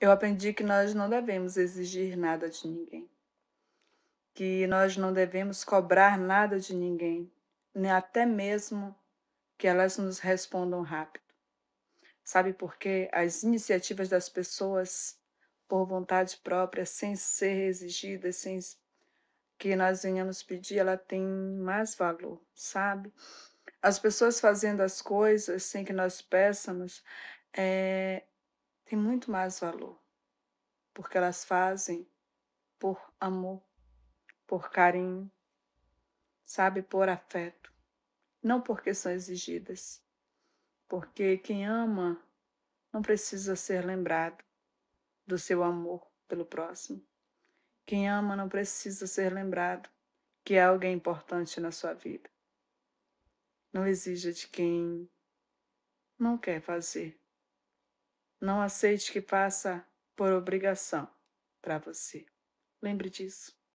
Eu aprendi que nós não devemos exigir nada de ninguém, que nós não devemos cobrar nada de ninguém, nem até mesmo que elas nos respondam rápido. Sabe por quê? As iniciativas das pessoas, por vontade própria, sem ser exigidas, sem que nós venhamos pedir, ela tem mais valor, sabe? As pessoas fazendo as coisas sem que nós peçamos, é, tem muito mais valor, porque elas fazem por amor, por carinho, sabe, por afeto, não porque são exigidas. Porque quem ama não precisa ser lembrado do seu amor pelo próximo. Quem ama não precisa ser lembrado que é alguém importante na sua vida. Não exija de quem não quer fazer não aceite que faça por obrigação para você. Lembre disso.